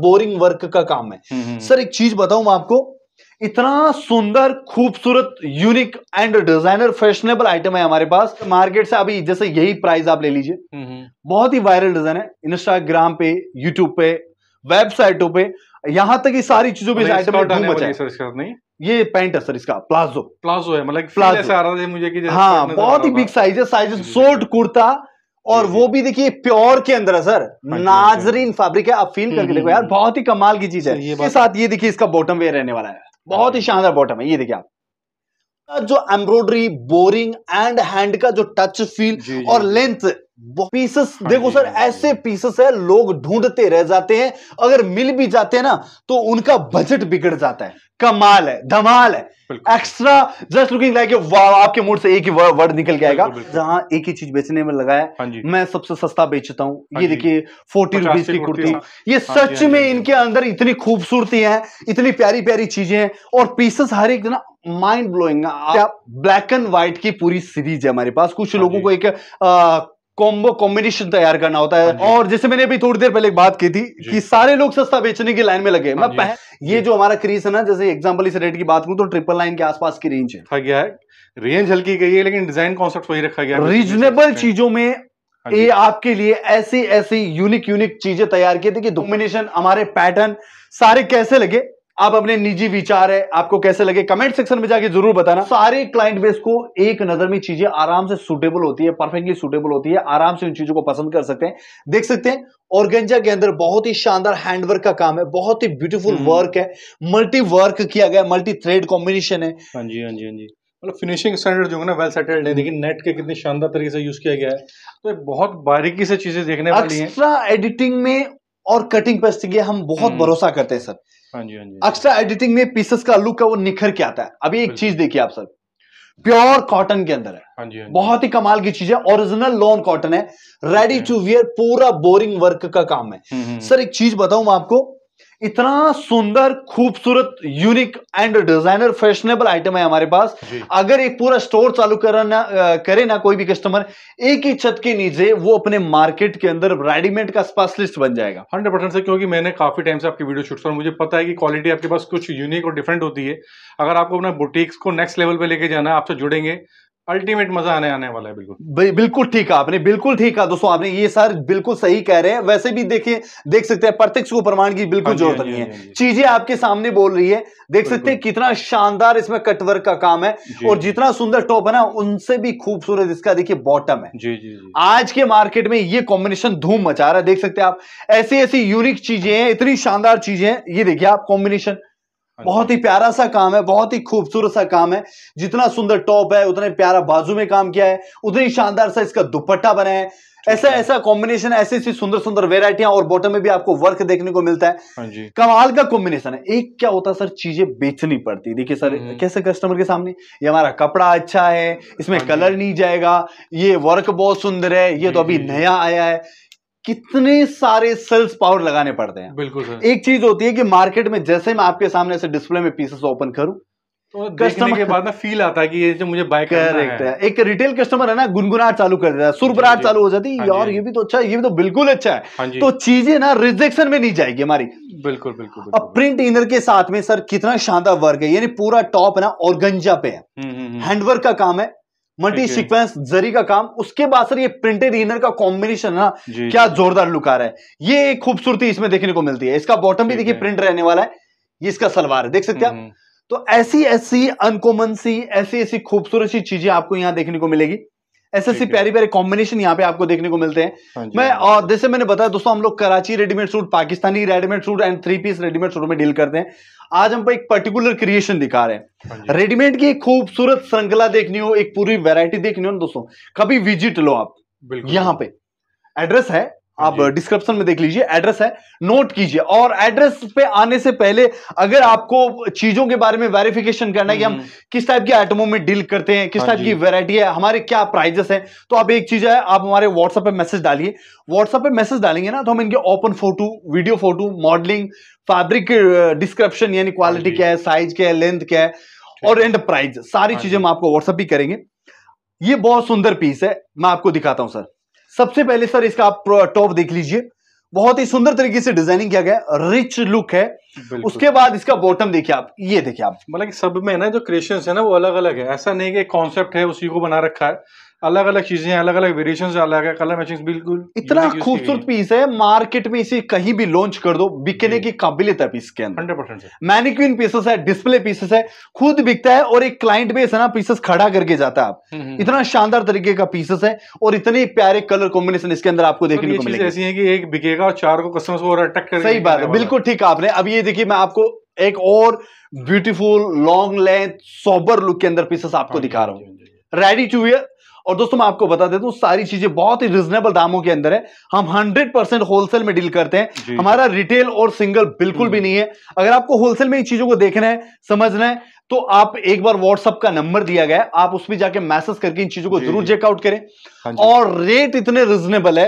Boring work का काम है हम्म, हम्म। सर एक चीज बताऊं मैं आपको इतना सुंदर खूबसूरत unique and designer fashionable item है हमारे पास मार्केट से अभी जैसे यही प्राइस आप ले लीजिए हम्म, बहुत ही वायरल डिजाइन है इंस्टाग्राम पे यूट्यूब पे वेबसाइटों पे यहां तक ये सारी चीजों पे आइटम ये पैंट है सर इसका प्लाजो प्लाजो है मतलब प्लाजो आ रहा है मुझे कि हाँ बहुत ही बिग साइज है साइज शोर्ट कुर्ता और वो भी देखिए प्योर के अंदर है सर हाँ नाजरीन फैब्रिक हाँ है आप फील करके हम्म, देखो हम्म, यार हम्म। बहुत ही कमाल की चीज है इसके साथ ये देखिए इसका बॉटम वेयर रहने वाला है बहुत ही हाँ। शानदार बॉटम है ये देखिए आप जो एम्ब्रॉयडरी बोरिंग एंड हैंड का जो टच फील और लेंथ पीसेस हाँ देखो सर हाँ ऐसे पीसेस है लोग ढूंढते रह जाते हैं अगर मिल भी जाते हैं ना तो उनका बजट बिगड़ जाता है कमाल है धमाल है एक्स्ट्रा जस्ट लुकिंग लाइक वाह आपके मूड से एक ही वर्ड निकल के आएगा जहां एक ही चीज बेचने में लगा है हाँ मैं सबसे सस्ता बेचता हूं ये देखिए फोर्टी रुपीज की कुर्ती ये सच में इनके अंदर इतनी खूबसूरती है इतनी प्यारी प्यारी चीजें हैं और पीसेस हर एक ना mind blowing black and white की पूरी सीरीज है हमारे पास कुछ लोगों को एक कॉम्बो कॉम्बिनेशन तैयार करना होता है हाँ और जैसे मैंने अभी थोड़ी देर पहले एक बात की थी कि सारे लोग सस्ता बेचने की लाइन में लगे हाँ मैं पह... ये जो हमारा क्रीज है ना जैसे एग्जाम्पल इस रेट की बात करूं तो ट्रिपल लाइन के आसपास की रेंज है गया है रेंज हल्की गई है लेकिन डिजाइन कॉन्सेप्ट वही रखा गया रीजनेबल चीजों में ये हाँ आपके लिए ऐसी ऐसी यूनिक यूनिक चीजें तैयार की थी कि डोमिनेशन हमारे पैटर्न सारे कैसे लगे आप अपने निजी विचार है आपको कैसे लगे कमेंट सेक्शन में जाके जरूर बताना सारे क्लाइंट बेस को एक नजर में चीजें आराम से सुटेबल होती है परफेक्टली सुटेबल होती है आराम से उन चीजों को पसंद कर सकते हैं देख सकते हैं ऑर्गेंजा के अंदर बहुत ही शानदार हैंडवर्क का काम है बहुत ही ब्यूटीफुल हम्म। वर्क है मल्टी वर्क किया गया मल्टी थ्रेड कॉम्बिनेशन है हाँ जी हाँ जी हाँ जी मतलब फिनिशिंग स्टैंडर्ड जो है ना वेल सेटल्ड है लेकिन नेट के कितने शानदार तरीके से यूज किया गया है तो बहुत बारीकी से चीजें देखने वाली हैं एडिटिंग में और कटिंग पेस्ट के हम बहुत हम्म। भरोसा करते हैं सर हाँ जी हाँ जी एक्स्ट्रा एडिटिंग में पीसेस का लुक है वो निखर के आता है अभी एक चीज देखिए आप सर प्योर कॉटन के अंदर है हाँ जी, हाँ बहुत ही कमाल की चीज है ओरिजिनल लॉन कॉटन है रेडी टू वियर पूरा बोरिंग वर्क का काम है हम्म, हम्म। सर एक चीज बताऊं मैं आपको इतना सुंदर खूबसूरत unique and designer fashionable item है हमारे पास अगर एक पूरा स्टोर चालू करना करे ना कोई भी कस्टमर एक ही छत के नीचे वो अपने मार्केट के अंदर रेडीमेड का स्पेशलिस्ट बन जाएगा हंड्रेड परसेंट से क्योंकि मैंने काफी टाइम से आपकी वीडियो शूट कर मुझे पता है कि क्वालिटी आपके पास कुछ यूनिक और डिफरेंट होती है अगर आपको अपना बुटीक्स को नेक्स्ट लेवल पर लेके जाना है आपसे जुड़ेंगे अल्टीमेट मजा आने आने वाला है बिल्कुल बिल्कुल ठीक है आपने बिल्कुल ठीक है दोस्तों आपने ये सर बिल्कुल सही कह रहे हैं वैसे भी देखिए देख सकते हैं प्रत्यक्ष को प्रमाण की बिल्कुल हाँ जरूरत हाँ नहीं है हाँ चीजें आपके सामने बोल रही है देख सकते हैं कितना शानदार इसमें कटवर्क का काम है और जितना सुंदर टॉप है ना उनसे भी खूबसूरत इसका देखिए बॉटम है जी जी आज के मार्केट में ये कॉम्बिनेशन धूम मचा रहा है देख सकते हैं आप ऐसी ऐसी यूनिक चीजें हैं इतनी शानदार चीजें हैं ये देखिए आप कॉम्बिनेशन हाँ बहुत ही प्यारा सा काम है बहुत ही खूबसूरत सा काम है जितना सुंदर टॉप है उतने प्यारा बाजू में काम किया है उतनी शानदार सा इसका दुपट्टा बना है ऐसा ऐसा कॉम्बिनेशन ऐसी ऐसी सुंदर सुंदर वेरायटियां और बॉटम में भी आपको वर्क देखने को मिलता है हाँ कमाल का कॉम्बिनेशन है एक क्या होता है सर चीजें बेचनी पड़ती देखिए सर हम्म। कैसे कस्टमर के सामने ये हमारा कपड़ा अच्छा है इसमें कलर हाँ नहीं जाएगा ये वर्क बहुत सुंदर है ये तो अभी नया आया है कितने सारे सेल्स पावर लगाने पड़ते हैं बिल्कुल सर एक चीज होती है कि मार्केट में जैसे मैं आपके सामने से डिस्प्ले में पीसेस ओपन करूं कस्टमर तो के बाद ना फील आता है कि ये जो मुझे बाय करेक्ट है एक रिटेल कस्टमर है ना गुनगुनाहट चालू कर देता है सुरबराहट चालू हो जाती है और हाँ हाँ ये भी तो अच्छा है ये भी तो बिल्कुल अच्छा है हाँ तो चीजें ना रिजेक्शन में नहीं जाएगी हमारी बिल्कुल बिल्कुल अब प्रिंट इनर के साथ में सर कितना शानदार वर्क है यानी पूरा टॉप है ना ऑर्गेंजा पे है हैंडवर्क हम्म, हम्म, हम्म। का काम है मल्टी सीक्वेंस जरी का काम उसके बाद सर ये प्रिंटेड इनर का कॉम्बिनेशन ना क्या जोरदार लुक आ रहा है ये खूबसूरती इसमें देखने को मिलती है इसका बॉटम भी देखिए प्रिंट रहने वाला है ये इसका सलवार है देख सकते हैं हम्म। तो ऐसी ऐसी अनकॉमन सी ऐसी ऐसी खूबसूरत सी चीजें आपको यहाँ देखने को मिलेगी ऐसे ऐसी प्यारी प्यारे कॉम्बिनेशन यहाँ पे आपको देखने को मिलते हैं हाँ मैं हाँ और जैसे मैंने बताया दोस्तों हम लोग Karachi readymade suit Pakistani readymade suit and three piece readymade suit में डील करते हैं आज हम एक पर्टिकुलर क्रिएशन दिखा रहे हैं रेडीमेड हाँ की एक खूबसूरत श्रृंखला देखनी हो एक पूरी वेराइटी देखनी हो ना दोस्तों कभी विजिट लो आप यहाँ पे एड्रेस है हाँ आप डिस्क्रिप्शन में देख लीजिए एड्रेस है नोट कीजिए और एड्रेस पे आने से पहले अगर आपको चीजों के बारे में वेरिफिकेशन करना है कि हम हम्म। किस टाइप के आइटमों में डील करते हैं किस टाइप हाँ की वेरायटी है हमारे क्या प्राइजेस हैं तो आप एक चीज है आप हमारे व्हाट्सएप पे मैसेज डालिए व्हाट्सएप पे मैसेज डालेंगे ना तो हम इनके open photo video photo modelling fabric description यानी क्वालिटी हाँ क्या है साइज क्या है लेंथ क्या है और एंड प्राइज सारी चीजें हम आपको व्हाट्सएप भी करेंगे ये बहुत सुंदर पीस है मैं आपको दिखाता हूं सर सबसे पहले सर इसका आप टॉप देख लीजिए बहुत ही सुंदर तरीके से डिजाइनिंग किया गया रिच लुक है उसके बाद इसका बॉटम देखिए आप ये देखिए आप मतलब सब में ना जो क्रिएशन है ना वो अलग अलग है ऐसा नहीं कि कॉन्सेप्ट है उसी को बना रखा है अलग अलग चीजें अलग अलग वेरिएशन अलग है कलर मैचिंग बिल्कुल इतना खूबसूरत पीस है मार्केट में इसे कहीं भी लॉन्च कर दो बिकने की काबिलियत है पीस के अंदर हंड्रेड परसेंट मैनिक्विन पीसेस है डिस्प्ले पीसेस है खुद बिकता है और एक क्लाइंट बेस है ना पीसेस खड़ा करके जाता है आप हम्म, हम्म। इतना शानदार तरीके का पीसेस है और इतने प्यारे कलर कॉम्बिनेशन इसके अंदर आपको देखने को मिलेगा ऐसी है कि एक बिकेगा और चार को कस्टमर्स को अट्रैक्ट कर सही बात है बिल्कुल ठीक आपने अब ये देखिए मैं आपको एक और beautiful long length sober look के अंदर पीसेस आपको हाँ दिखा हाँ रहा हूँ रेडी टू वेयर और दोस्तों मैं आपको बता देता हूँ सारी चीजें बहुत ही रिजनेबल दामों के अंदर है हम 100 परसेंट होलसेल में डील करते हैं हमारा रिटेल और सिंगल बिल्कुल भी हम्म। नहीं है अगर आपको होलसेल में इन चीजों को देखना है समझना है तो आप एक बार व्हाट्सअप का नंबर दिया गया है आप उसमें जाके मैसेज करके इन चीजों को जरूर चेकआउट करें हाँ और रेट इतने रिजनेबल है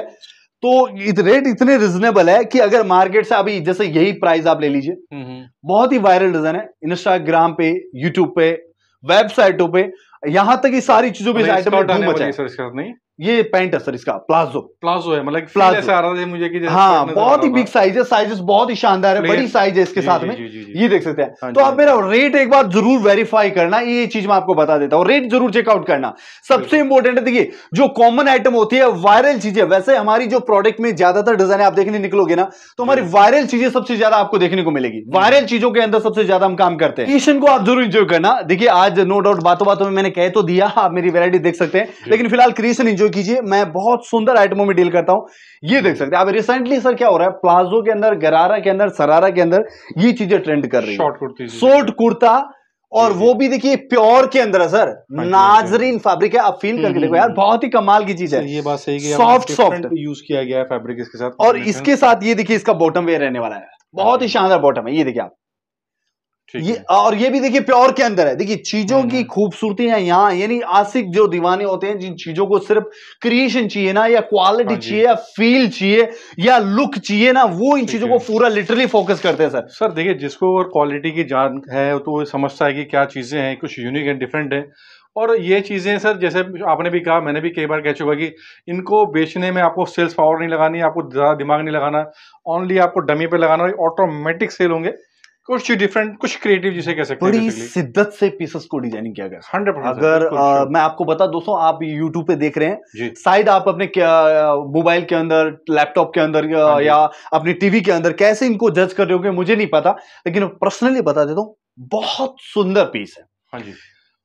तो इत, रेट इतने रिजनेबल है कि अगर मार्केट से अभी जैसे यही प्राइस आप ले लीजिए हम्म, हम्म। बहुत ही वायरल डिजाइन है इंस्टाग्राम पे यूट्यूब पे वेबसाइटों पे यहां तक ये सारी चीजों पर नहीं ये पैंट है सर इसका प्लाजो प्लाजो है मतलब प्लाजो ऐसा आ रहा था मुझे कि हाँ बहुत ही बिग साइज है साइजेस बहुत ही शानदार है बड़ी साइज है इसके जी, साथ जी, में जी, जी, जी, ये देख सकते हैं हाँ तो आप हाँ मेरा रेट एक बार जरूर वेरीफाई करना ये चीज मैं आपको बता देता हूँ रेट जरूर चेकआउट करना सबसे इंपॉर्टेंट है देखिए जो कॉमन आइटम होती है वायरल चीजें वैसे हमारी जो प्रोडक्ट में ज्यादातर डिजाइन है आप देखने निकलोगे ना तो हमारी वायरल चीजें सबसे ज्यादा आपको देखने को मिलेगी वायरल हम्म। चीजों के अंदर सबसे ज्यादा हम काम करते हैं ईशन को आप जरूर इंजॉय करना देखिए आज नो डाउट बातों बातों में मैंने कह तो दिया आप मेरी वेरायटी देख सकते हैं लेकिन फिलहाल क्रिएशन इंजॉय कीजिए मैं बहुत सुंदर आइटमों में डील करता हूं ये देख सकते हैं आप रिसेंटली सर क्या हो रहा है प्लाजो के अंदर गरारा के अंदर सरारा के अंदर ये चीजें ट्रेंड कर रही है शॉर्ट कुर्ता और वो भी देखिए प्योर के अंदर है सर हाँ हाँ नाजरीन फैब्रिक है आप फील हम्म, करके हम्म, देखो यार हम्म। बहुत ही कमाल की चीज है ये बात सही है सॉफ्ट सॉफ्ट यूज किया गया है फैब्रिक इसके साथ और इसके साथ ये देखिए इसका बॉटम वेयर रहने वाला है बहुत ही हाँ शानदार बॉटम है ये देखिए आप ये और ये भी देखिए प्योर के अंदर है देखिए चीजों हम्म, की हम्म। खूबसूरती है यहाँ यानी आसिक जो दीवाने होते हैं जिन चीजों को सिर्फ क्रिएशन चाहिए ना या क्वालिटी हाँ चाहिए या फील चाहिए या लुक चाहिए ना वो इन चीजों को पूरा लिटरली फोकस करते हैं सर सर देखिए जिसको और क्वालिटी की जान है तो वो समझता है कि क्या चीजें हैं कुछ यूनिक एंड डिफरेंट है और ये चीज़ें सर जैसे आपने भी कहा मैंने भी कई बार कह चुका कि इनको बेचने में आपको सेल्स पावर नहीं लगानी आपको ज़्यादा दिमाग नहीं लगाना ओनली आपको डमी पे लगाना ऑटोमेटिक सेल होंगे कुछ डिफरेंट कुछ क्रिएटिव जिसे कह सकते हैं बड़ी शिद्दत से पीसेस को डिजाइनिंग किया गया हंड्रेड अगर आ, मैं आपको बता दोस्तों आप यूट्यूब पे देख रहे हैं शायद आप अपने मोबाइल के अंदर लैपटॉप के अंदर हाँ या अपने टीवी के अंदर कैसे इनको जज कर रहे हो मुझे नहीं पता लेकिन पर्सनली बता देता हूँ बहुत सुंदर पीस है हाँ जी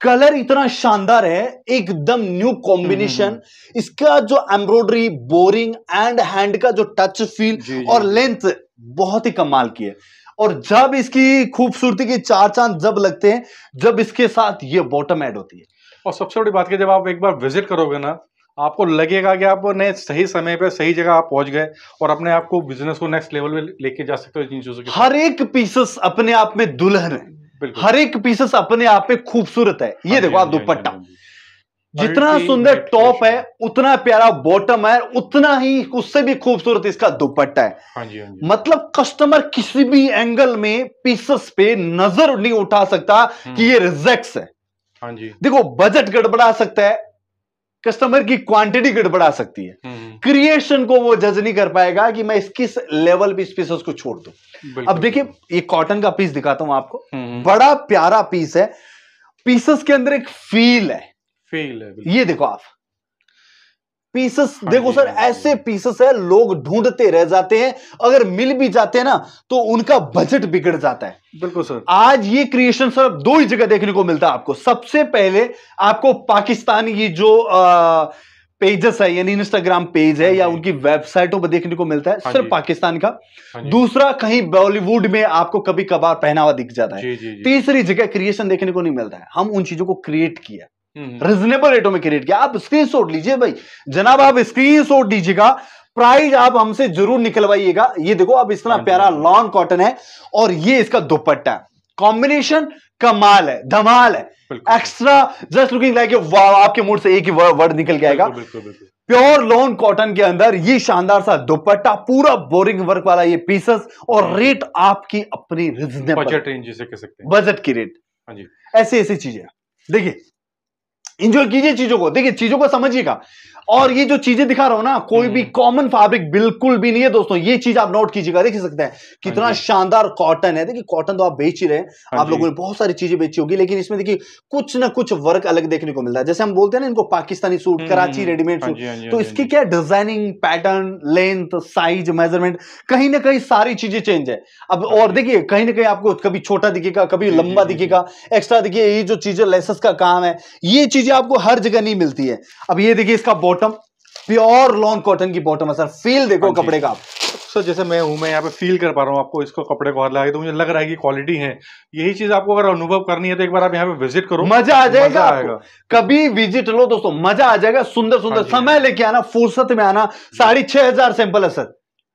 कलर इतना शानदार है एकदम न्यू कॉम्बिनेशन हम्म, हम्म, हम्म। इसका जो एम्ब्रॉयडरी बोरिंग एंड हैंड का जो टच फील और लेंथ बहुत ही कमाल की है और जब इसकी खूबसूरती के चार चांद जब लगते हैं जब इसके साथ ये बॉटम एड होती है और सबसे बड़ी बात की जब आप एक बार विजिट करोगे ना आपको लगेगा कि आप ने सही समय पर सही जगह आप पहुंच गए और अपने आप को बिजनेस को नेक्स्ट लेवल में लेके जा सकते हो इन चीजों के हर एक पीसेस अपने आप में दुल्हन है हर एक पीसेस अपने आप में खूबसूरत है ये हाँ देखो आप हाँ हाँ दुपट्टा जितना सुंदर टॉप है उतना प्यारा बॉटम है उतना ही उससे भी खूबसूरत इसका दुपट्टा है हाँ जी, हाँ जी। मतलब कस्टमर किसी भी एंगल में पीसेस पे नजर नहीं उठा सकता हम्म। कि ये रिजेक्ट है हाँ जी देखो बजट गड़बड़ा सकता है कस्टमर की क्वांटिटी गड़बड़ा सकती है क्रिएशन हम्म। को वो जज नहीं कर पाएगा कि मैं इस किस लेवल पे पीसेस को छोड़ दू अब देखिए ये कॉटन का पीस दिखाता हूं आपको हम्म। बड़ा प्यारा पीस है पीसेस के अंदर एक फील है फेल है ये देखो आप पीसेस हाँ देखो सर हाँ ऐसे पीसेस है लोग ढूंढते रह जाते हैं अगर मिल भी जाते हैं ना तो उनका बजट बिगड़ जाता है बिल्कुल सर आज ये क्रिएशन सर दो ही जगह देखने को मिलता है आपको सबसे पहले आपको पाकिस्तान ये जो आ, पेजेस है यानी इंस्टाग्राम पेज है या उनकी वेबसाइटों पर देखने को मिलता है हाँ सिर्फ पाकिस्तान का हाँ दूसरा कहीं बॉलीवुड में आपको कभी कभार पहनावा दिख जाता है तीसरी जगह क्रिएशन देखने को नहीं मिलता है हम उन चीजों को क्रिएट किया रिजनेबल हम्म। रेटों में क्रिएट किया आप स्क्रीन शॉट लीजिए भाई जनाब आप स्क्रीन शॉट दीजिएगा प्राइस आप हमसे जरूर निकलवाइएगा ये देखो आप इतना हाँ प्यारा लॉन्ग कॉटन है और ये इसका दुपट्टा कॉम्बिनेशन कमाल है धमाल है एक्स्ट्रा जस्ट लुकिंग लाइक आपके मूड से एक ही वर्ड निकल के आएगा प्योर लोन कॉटन के अंदर ये शानदार सा दुपट्टा पूरा बोरिंग वर्क वाला ये पीसेस और रेट हाँ आपकी अपनी रिजनेबल बजट रेंज जिसे कह सकते हैं बजट की रेट हाँ जी ऐसी ऐसी चीजें देखिए इंजॉय कीजिए चीजों को देखिए चीजों को समझिएगा और ये जो चीजें दिखा रहा हूं ना कोई भी कॉमन हम्म। फैब्रिक बिल्कुल भी नहीं है दोस्तों ये चीज आप नोट कीजिएगा देख सकते हैं कितना हाँ शानदार कॉटन है देखिए कॉटन तो आप बेच ही रहे हाँ आप लोगों ने बहुत सारी चीजें बेची होगी लेकिन इसमें देखिए कुछ ना कुछ वर्क अलग देखने को मिलता है जैसे हम बोलते हैं ना इनको पाकिस्तानी सूट हम्म, कराची रेडीमेड हम्म। हाँ सूट तो इसकी क्या designing pattern length size measurement कहीं ना कहीं सारी चीजें चेंज है अब और देखिए कहीं ना कहीं आपको कभी छोटा दिखेगा कभी लंबा दिखेगा एक्स्ट्रा देखिए ये जो चीजें लेसेस का काम है ये चीजें आपको हर जगह नहीं मिलती है अब ये देखिए इसका body bottom pure long cotton की बॉटम है सर फील देखो हाँ कपड़े का सर जैसे मैं हूँ मैं यहाँ पे फील कर पा रहा हूँ आपको इसको कपड़े को हाथ लगा तो मुझे लग रहा है कि क्वालिटी है यही चीज आपको अगर अनुभव करनी है तो एक बार आप यहाँ पे विजिट करो मजा आ जाएगा मजा आएगा कभी विजिट लो दोस्तों मजा आ जाएगा सुंदर सुंदर हाँ समय लेके आना फुर्सत में आना साढ़े छह हजार सैंपल है सर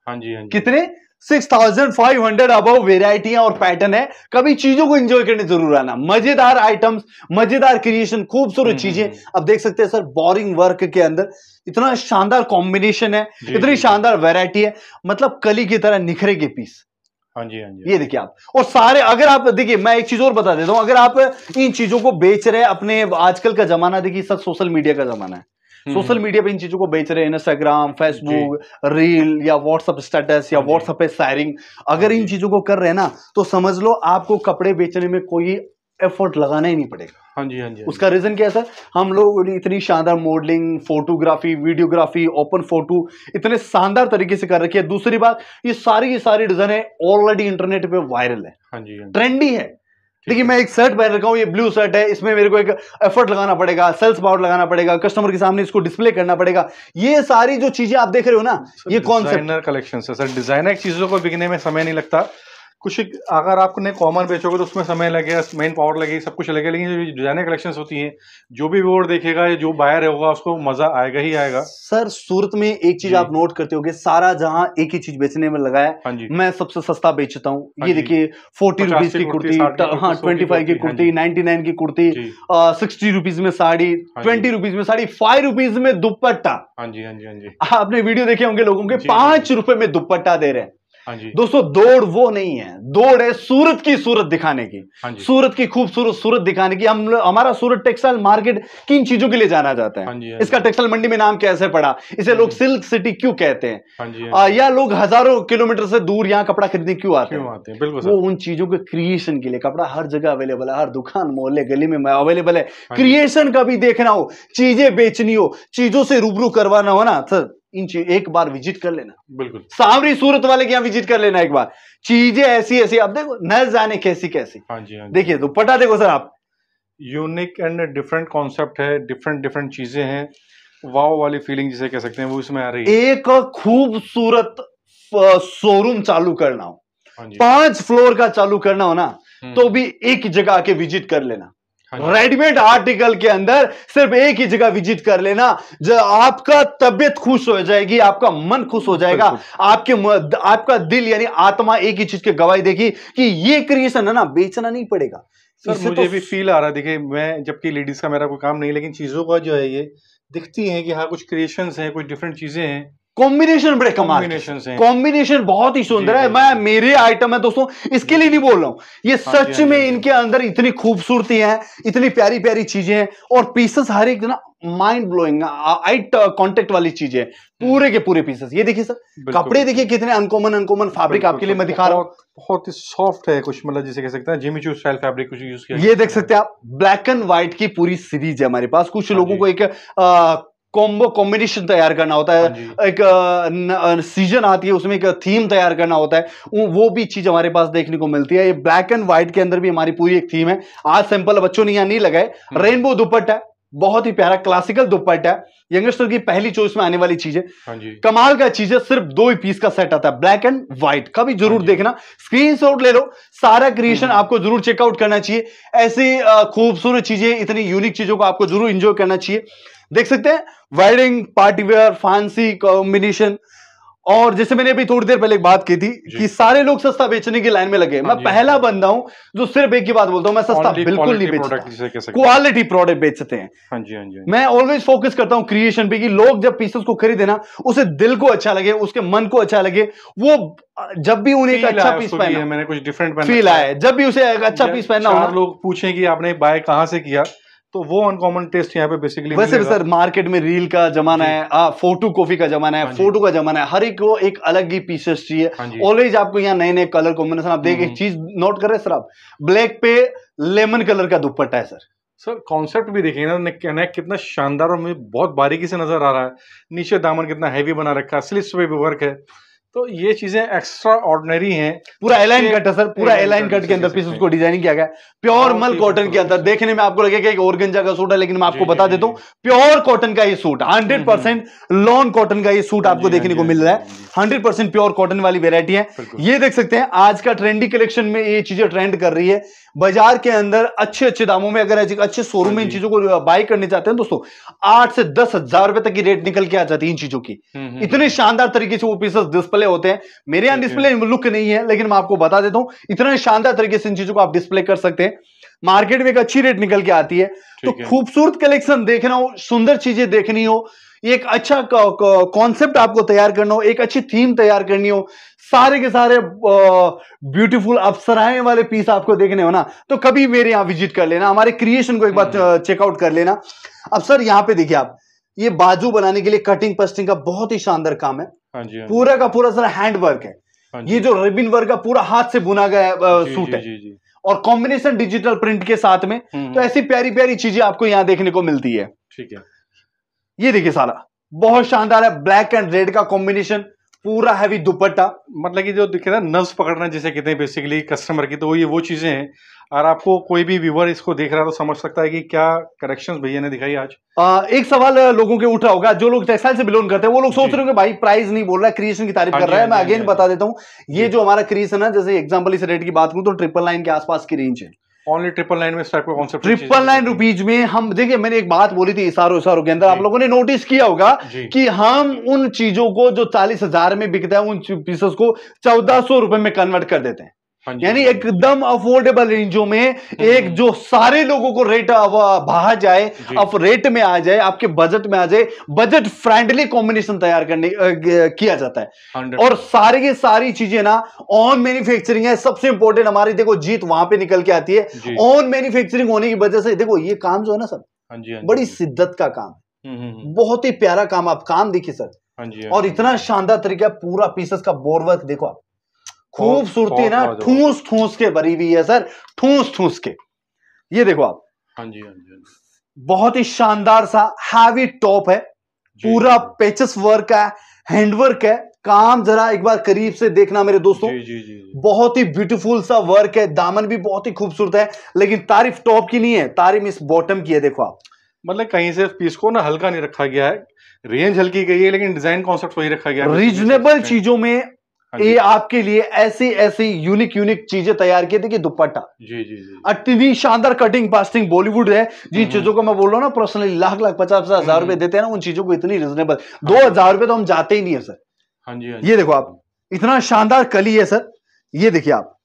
हाँ जी हाँ जी कितने 6,500 अबव वेराइटियां और पैटर्न है कभी चीजों को एंजॉय करने जरूर आना मजेदार आइटम्स मजेदार क्रिएशन खूबसूरत हम्म, चीजें हम्म। अब देख सकते हैं सर बोरिंग वर्क के अंदर इतना शानदार कॉम्बिनेशन है इतनी शानदार वेराइटी है मतलब कली की तरह निखरेगे पीस हाँ जी हाँ जी हाँ ये देखिए आप और सारे अगर आप देखिए मैं एक चीज और बता देता हूँ अगर आप इन चीजों को बेच रहे हैं अपने आजकल का जमाना देखिए सब सोशल मीडिया का जमाना है हम्म, सोशल हम्म। मीडिया पे इन चीजों को बेच रहे हैं इंस्टाग्राम फेसबुक रील या व्हाट्सअप स्टेटस या व्हाट्सअप पे शायरिंग अगर इन चीजों को कर रहे हैं ना तो समझ लो आपको कपड़े बेचने में कोई एफर्ट लगाना ही नहीं पड़ेगा हाँ जी हाँ जी हाँ उसका रीजन क्या है सर हम लोग इतनी शानदार modelling photography videography open photo इतने शानदार तरीके से कर रखी है दूसरी बात ये सारी की सारी डिजाइने ऑलरेडी इंटरनेट पे वायरल है हाँ जी ट्रेंडी हाँ है देखिए मैं एक शर्ट पहन रखा हूँ ये ब्लू शर्ट है इसमें मेरे को एक एफर्ट लगाना पड़ेगा सेल्स पावर लगाना पड़ेगा कस्टमर के सामने इसको डिस्प्ले करना पड़ेगा ये सारी जो चीजें आप देख रहे हो ना ये कौन सा कलेक्शन है सर डिजाइनर चीजों को बिकने में समय नहीं लगता कुछ अगर आपने कॉमन बेचोगे तो उसमें समय लगेगा मेन पावर लगेगी सब कुछ लगेगा लेकिन जो डिजाइनर कलेक्शंस होती हैं जो भी व्यूअर देखेगा या जो बायर होगा उसको मजा आएगा ही आएगा सर सूरत में एक चीज आप नोट करते होगे सारा जहां एक ही चीज बेचने में लगा है हाँ मैं सबसे सस्ता बेचता हूँ हाँ ये देखिए फोर्टी रुपीज की कुर्ती हाँ ट्वेंटी फाइव हाँ की कुर्ती नाइनटी नाइन की कुर्ती सिक्सटी रुपीज में साड़ी ट्वेंटी रुपीज में साड़ी फाइव रुपीज में दुपट्टा हाँ जी हाँ जी हाँ जी आपने वीडियो देखे होंगे लोगों के पांच रुपए में दुपट्टा दे रहे हैं हाँ दोस्तों दौड़ वो नहीं है दौड़ है सूरत की सूरत दिखाने की हाँ सूरत की खूबसूरत सूरत दिखाने की हम हमारा सूरत टेक्सटाइल मार्केट किन चीजों के लिए जाना जाता है हाँ इसका टेक्सटाइल मंडी में नाम कैसे पड़ा इसे लोग सिल्क सिटी क्यों कहते हैं या लोग हजारों किलोमीटर से दूर यहाँ कपड़ा खरीदने क्यों आते हैं बिल्कुल वो उन चीजों के क्रिएशन के लिए कपड़ा हर जगह अवेलेबल है हर दुकान मोहल्ले गली में अवेलेबल है क्रिएशन का भी देखना हो चीजें बेचनी हो चीजों से रूबरू करवाना हो ना सर इन एक बार विजिट कर लेना बिल्कुल सावरी सूरत वाले के यहाँ विजिट कर लेना एक बार चीजें ऐसी ऐसी आप देखो न जाने कैसी कैसी हाँ जी हाँ देखिए दुपट्टा देखो सर आप यूनिक एंड डिफरेंट कॉन्सेप्ट है डिफरेंट डिफरेंट चीजें हैं वाव वाली फीलिंग जिसे कह सकते हैं वो इसमें आ रही है एक खूबसूरत शोरूम चालू करना हो हाँ पांच फ्लोर का चालू करना हो ना हम्म। तो भी एक जगह आके विजिट कर लेना रेडीमेड हाँ आर्टिकल के अंदर सिर्फ एक ही जगह विजिट कर लेना जब आपका तबियत खुश हो जाएगी आपका मन खुश हो जाएगा आपके आपका दिल यानी आत्मा एक ही चीज की गवाही देगी कि ये क्रिएशन है ना बेचना नहीं पड़ेगा सर मुझे तो... भी फील आ रहा है देखिए मैं जबकि लेडीज का मेरा कोई काम नहीं लेकिन चीजों का जो है ये दिखती है कि हाँ कुछ क्रिएशन है कुछ डिफरेंट चीजें हैं कॉम्बिनेशन बड़े कमाल कॉम्बिनेशन बहुत ही सुंदर है मैं मेरे आइटम है दोस्तों इसके लिए नहीं बोल रहा हूँ ये हाँ, सच हाँ में हाँ इनके अंदर इतनी खूबसूरती है इतनी प्यारी प्यारी चीजें हैं और पीसेस हर एक ना माइंड ब्लोइंग आइट कॉन्टेक्ट वाली चीजें पूरे हम्म। के पूरे पीसेस ये देखिए सर कपड़े देखिए कितने अनकॉमन अनकॉमन फैब्रिक आपके लिए मैं दिखा रहा हूँ बहुत ही सॉफ्ट है कुछ मतलब जिसे कह सकते हैं जिमी चू स्टाइल फैब्रिक कुछ यूज किया ये देख सकते हैं आप ब्लैक एंड व्हाइट की पूरी सीरीज है हमारे पास कुछ हाँ लोगों को एक कॉम्बो कॉम्बिनेशन तैयार करना होता है हाँ एक सीजन आती है उसमें एक थीम तैयार करना होता है वो भी चीज हमारे पास देखने को मिलती है ये ब्लैक एंड व्हाइट के अंदर भी हमारी पूरी एक थीम है आज सैंपल बच्चों ने यहाँ नहीं लगाए रेनबो हाँ दुपट्टा बहुत ही प्यारा क्लासिकल दुपट्टा है यंगस्टर की पहली चॉइस में आने वाली चीज है हाँ कमाल का चीज है सिर्फ दो ही पीस का सेट आता है ब्लैक एंड व्हाइट कभी जरूर देखना स्क्रीनशॉट ले लो सारा क्रिएशन हम्म। आपको जरूर चेकआउट करना चाहिए ऐसी खूबसूरत चीजें इतनी यूनिक चीजों को आपको जरूर इंजॉय करना चाहिए देख सकते हैं वेडिंग पार्टीवेयर फैंसी कॉम्बिनेशन और जैसे मैंने अभी थोड़ी देर पहले एक बात की थी कि सारे लोग सस्ता बेचने की लाइन में लगे मैं हाँ हाँ पहला बंदा हूं जो सिर्फ एक ही बात बोलता हूं मैं सस्ता बिल्कुल नहीं बेचता क्वालिटी प्रोडक्ट बेचते हैं हाँ जी हाँ जी मैं ऑलवेज फोकस करता हूं क्रिएशन पे कि लोग जब पीसेस को खरीदे ना उसे दिल को अच्छा लगे उसके मन को अच्छा लगे वो जब भी उन्हें एक अच्छा पीस पहना मैंने कुछ डिफरेंट फील आया जब भी उसे अच्छा पीस पहना लोग पूछे कि आपने बाय कहां से किया तो वो अनकॉमन टेस्ट यहाँ पे बेसिकली वैसे सर मार्केट में रील हाँ, का जमाना है आ, फोटो कॉफी का जमाना है फोटो का जमाना है हर एक को एक अलग ही पीसेस चाहिए ऑलवेज हाँ आपको यहाँ नए नए कलर कॉम्बिनेशन आप देख हम्म। एक चीज नोट कर रहे सर आप ब्लैक पे लेमन कलर का दुपट्टा है सर सर कॉन्सेप्ट भी देखिए ना नेक कितना शानदार और मुझे बहुत बारीकी से नजर आ रहा है नीचे दामन कितना हैवी बना रखा है स्लिप्स पे भी वर्क है तो ये चीजें एक्स्ट्रा ऑर्डनरी हैं पूरा एलाइन कट है सर पूरा एलाइन कट के अंदर पीस उसको डिजाइनिंग किया गया प्योर मल कॉटन के अंदर देखने में आपको लगेगा एक ऑर्गेंजा का सूट है लेकिन मैं आपको बता देता हूँ प्योर कॉटन का ये suit hundred percent lawn cotton का ये सूट आपको देखने को मिल रहा है हंड्रेड परसेंट प्योर कॉटन वाली वेरायटी है ये देख सकते हैं आज का ट्रेंडी कलेक्शन में ये चीजें ट्रेंड कर रही है बाजार के अंदर अच्छे अच्छे दामों में अगर अच्छे शोरूम में इन हाँ चीजों को बाय करने चाहते हैं दोस्तों आठ से दस हजार रुपए तक की रेट निकल के आ जाती है इन चीजों की हम्म, हम्म, इतने हम्म। शानदार तरीके से वो पीसेस डिस्प्ले डिस्प्ले होते हैं मेरे यहाँ डिस्प्ले लुक नहीं है लेकिन मैं आपको बता देता हूँ इतना शानदार तरीके से इन चीजों को आप डिस्प्ले कर सकते हैं मार्केट में एक अच्छी रेट निकल के आती है तो खूबसूरत कलेक्शन देखना हो सुंदर चीजें देखनी हो एक अच्छा कॉन्सेप्ट आपको तैयार करना हो एक अच्छी थीम तैयार करनी हो सारे के सारे ब्यूटीफुल अप्सराएं वाले पीस आपको देखने हो ना तो कभी मेरे यहाँ विजिट कर लेना हमारे क्रिएशन को एक बार हम्म। चेकआउट कर लेना अब सर यहाँ पे देखिए आप ये बाजू बनाने के लिए कटिंग पस्टिंग का बहुत ही शानदार काम है हाँ जी, हाँ पूरा का पूरा सारा हैंड वर्क है हाँ ये जो रिबिन वर्क का पूरा हाथ से बुना गया जी, सूट जी, है जी, जी, और कॉम्बिनेशन डिजिटल प्रिंट के साथ में हम्म, तो हम्म। ऐसी प्यारी प्यारी चीजें आपको यहाँ देखने को मिलती है ठीक है ये देखिए सारा बहुत शानदार है ब्लैक एंड रेड का कॉम्बिनेशन पूरा हैवी दुपट्टा मतलब कि जो दिखे ना नर्व पकड़ना जिसे कहते हैं बेसिकली कस्टमर की तो वो ये वो चीजें हैं और आपको कोई भी व्यूवर इसको देख रहा है तो समझ सकता है कि क्या करेक्शंस भैया ने दिखाई आज आ, एक सवाल लोगों के उठा होगा जो लोग टेक्सटाइल से बिलोंग करते हैं वो लोग सोच रहे हो भाई प्राइस नहीं बोल रहा है क्रिएशन की तारीफ हाँ कर रहा है हाँ मैं अगेन हाँ बता देता हूँ ये जो हमारा क्रिएशन है जैसे एग्जाम्पल इस रेट की बात करूँ तो ट्रिपल लाइन के आसपास की रेंज है ऑनली ट्रिपल लाइन में इस टाइप का कॉन्सेप्ट ट्रिपल नाइन रुपीज में हम देखिए मैंने एक बात बोली थी इशारो इशारो के अंदर आप लोगों ने नोटिस किया होगा कि हम उन चीजों को जो चालीस हजार में बिकता है उन पीसेस को चौदह सौ रुपए में कन्वर्ट कर देते हैं हाँ यानी एकदम अफोर्डेबल रेंजों में हम्म, एक हम्म। जो सारे लोगों को रेट भा जाए अफ रेट में आ जाए आपके बजट में आ जाए बजट फ्रेंडली कॉम्बिनेशन तैयार करने किया जाता है 100%. और सारी की सारी चीजें ना ऑन मैन्युफैक्चरिंग है सबसे इंपॉर्टेंट हमारी देखो जीत वहां पे निकल के आती है ऑन मैन्युफैक्चरिंग होने की वजह से देखो ये काम जो है ना सर हाँ हाँ बड़ी शिद्दत का काम है हम्म, बहुत ही प्यारा काम आप काम देखिए सर और इतना शानदार तरीका पूरा पीसेस का बोर्ड वर्क देखो आप खूबसूरती ना ठूस ठूस के भरी हुई है सर ठूस ठूस के ये देखो आप हाँ जी हाँ जी हाँ बहुत ही शानदार सा हैवी टॉप है पूरा पेचस वर्क है हैंडवर्क है काम जरा एक बार करीब से देखना मेरे दोस्तों जी, जी, जी, बहुत ही ब्यूटीफुल सा वर्क है दामन भी बहुत ही खूबसूरत है लेकिन तारीफ टॉप की नहीं है तारीफ इस बॉटम की है देखो आप मतलब कहीं से पीस को ना हल्का नहीं रखा गया है रेंज हल्की गई है लेकिन डिजाइन कॉन्सेप्ट वही रखा गया है रीजनेबल चीजों में ये हाँ आपके लिए ऐसी ऐसी यूनिक यूनिक चीजें तैयार की कि दुपट्टा जी जी जी इतनी शानदार कटिंग पास्टिंग बॉलीवुड है जिन हम्म, हम्म। चीजों को मैं बोल रहा हूँ ना पर्सनली लाख लाख पचास पचास हजार हम्म, रुपए देते हैं ना उन चीजों को इतनी रिजनेबल हाँ दो हजार रुपए तो हम जाते ही नहीं है सर हाँ, हाँ जी ये देखो आप इतना शानदार कली है सर ये देखिए आप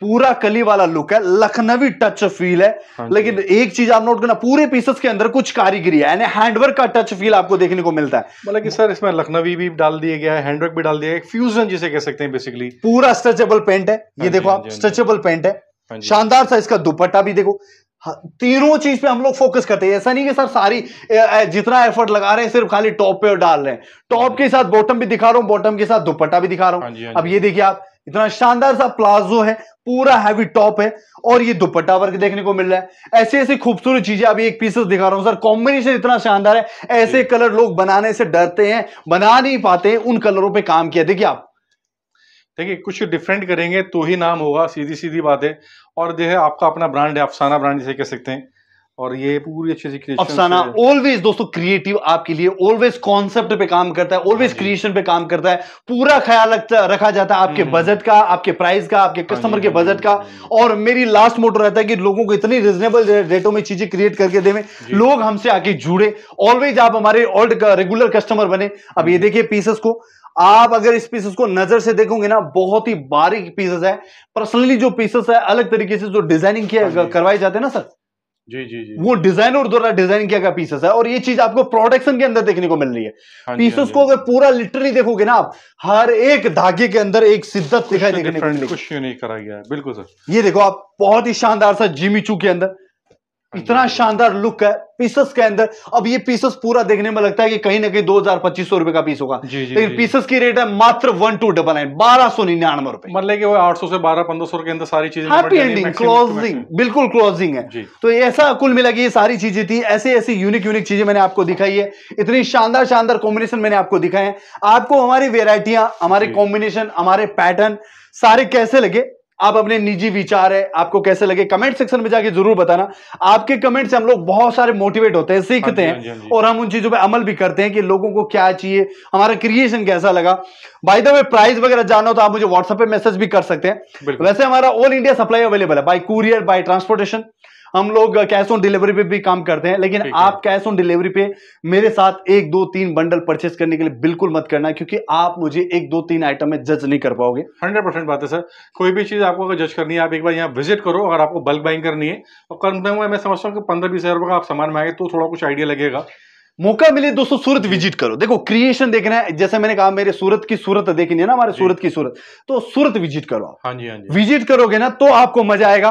पूरा कली वाला लुक है लखनवी टच फील है हाँ लेकिन एक चीज आप नोट करना पूरे पीसेस के अंदर कुछ कारीगरी है यानी हैंडवर्क का टच फील आपको देखने को मिलता है मतलब कि सर इसमें लखनवी भी डाल दिया गया है हैंडवर्क भी डाल दिया गया फ्यूजन जिसे कह सकते हैं बेसिकली पूरा स्ट्रेचेबल पेंट है ये हाँ देखो हाँ आप स्ट्रेचेबल पेंट है शानदार सा इसका दुपट्टा भी देखो तीनों चीज पे हम लोग फोकस करते हैं ऐसा नहीं कि सर सारी जितना एफर्ट लगा रहे हैं सिर्फ खाली टॉप पे डाल रहे हैं टॉप के साथ बॉटम भी दिखा रहा हूं बॉटम के साथ दुपट्टा भी दिखा रहा हूं अब ये देखिए आप इतना शानदार सा प्लाजो है पूरा हैवी टॉप है और ये दुपट्टा वर्क देखने को मिल रहा है ऐसी ऐसी खूबसूरत चीजें अभी एक पीसेस दिखा रहा हूं सर कॉम्बिनेशन इतना शानदार है ऐसे कलर लोग बनाने से डरते हैं बना नहीं पाते हैं उन कलरों पे काम किया देखिए आप देखिए कुछ डिफरेंट करेंगे तो ही नाम होगा सीधी सीधी बात है और जो है आपका अपना ब्रांड है अफसाना ब्रांड जिसे कह सकते हैं और ये पूरी अच्छी सी क्रिएशन अफसाना ऑलवेज दोस्तों क्रिएटिव आपके लिए ऑलवेज कॉन्सेप्ट पे काम करता है ऑलवेज हाँ क्रिएशन पे काम करता है पूरा ख्याल रखा जाता है आपके बजट हम्म। का आपके प्राइस का आपके कस्टमर हाँ के बजट हाँ का और मेरी लास्ट मोटो रहता है कि लोगों को इतनी रिजनेबल रेटों में चीजें क्रिएट करके देवे लोग हमसे आके जुड़े ऑलवेज आप हमारे ओल्ड रेगुलर कस्टमर बने अब ये हम्म। देखिए पीसेस को आप अगर इस पीसेस को नजर से देखोगे ना बहुत ही बारीक पीसेस है पर्सनली जो पीसेस है अलग तरीके से जो डिजाइनिंग किया करवाए जाते हैं ना सर जी जी जी वो डिजाइनर द्वारा डिजाइन किया गया पीसेस है और ये चीज आपको प्रोडक्शन के अंदर देखने को मिल रही है पीसेस हाँ हाँ को अगर पूरा लिटरली देखोगे ना आप हर एक धागे के अंदर एक शिद्दत दिखाई देखने को है कुछ यूनिक करा गया है बिल्कुल सर ये देखो आप बहुत ही शानदार सा जिमी चू के अंदर हाँ इतना शानदार लुक है पीसेस के अंदर अब ये पीसेस पूरा देखने में लगता है कि कहीं ना कहीं दो हजार पच्चीस सौ रुपए का पीस होगा लेकिन पीसेस की रेट है मात्र वन टू डबल नाइन बारह सौ निन्यानवे रुपए मतलब कि वो आठ सौ से बारह पंद्रह सौ के अंदर सारी चीजें हैप्पी एंडिंग क्लोजिंग बिल्कुल क्लोजिंग है तो ऐसा कुल मिला कि ये सारी चीजें थी ऐसे ऐसी यूनिक यूनिक चीजें मैंने आपको दिखाई है इतनी शानदार शानदार कॉम्बिनेशन मैंने आपको दिखाए हैं आपको हमारी वेरायटियां हमारे कॉम्बिनेशन हमारे पैटर्न सारे कैसे लगे आप अपने निजी विचार है आपको कैसे लगे कमेंट सेक्शन में जाके जरूर बताना आपके कमेंट से हम लोग बहुत सारे मोटिवेट होते हैं सीखते हाँ हैं हाँ हाँ और हम उन चीजों पे अमल भी करते हैं कि लोगों को क्या चाहिए हमारा क्रिएशन कैसा लगा बाय द वे प्राइस वगैरह जानना हो तो आप मुझे व्हाट्सएप पे मैसेज भी कर सकते हैं वैसे हमारा ऑल इंडिया सप्लाई अवेलेबल है बाय कुरियर बाय ट्रांसपोर्टेशन हम लोग कैश ऑन डिलीवरी पे भी काम करते हैं लेकिन आप कैश ऑन डिलीवरी पे मेरे साथ एक दो तीन बंडल परचेस करने के लिए बिल्कुल मत करना क्योंकि आप मुझे एक दो तीन आइटम में जज नहीं कर पाओगे हंड्रेड परसेंट बात है सर कोई भी चीज आपको अगर जज करनी है आप एक बार यहाँ विजिट करो अगर आपको बल्क बाइंग करनी है और कम मैं समझता हूँ कि पंद्रह बीस हजार का आप सामान में आएंगे तो थोड़ा कुछ आइडिया लगेगा मौका मिले दोस्तों सूरत विजिट करो देखो क्रिएशन देखना है जैसे मैंने कहा मेरे सूरत की सूरत देखनी है ना हमारे सूरत की सूरत तो सूरत विजिट करो हाँ जी हाँ जी विजिट करोगे ना तो आपको मजा आएगा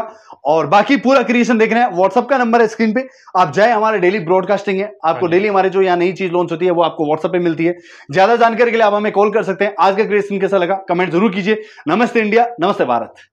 और बाकी पूरा क्रिएशन देखना है व्हाट्सअप का नंबर है स्क्रीन पे आप जाए हमारे डेली ब्रॉडकास्टिंग है हाँ आपको डेली हमारे जो यहाँ नई चीज लॉन्च होती है वो आपको व्हाट्सअप पे मिलती है ज्यादा जानकारी के लिए आप हमें कॉल कर सकते हैं आज का क्रिएशन कैसा लगा कमेंट जरूर कीजिए नमस्ते इंडिया नमस्ते भारत